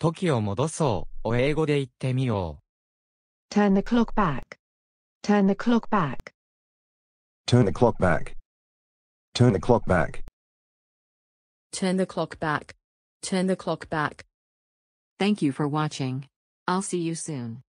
時を戻そう、を英語で言ってみよう。turn the clock back, turn the clock back, turn the clock back, turn the clock back, turn the clock back, turn the clock back. Thank you for watching. I'll see you soon.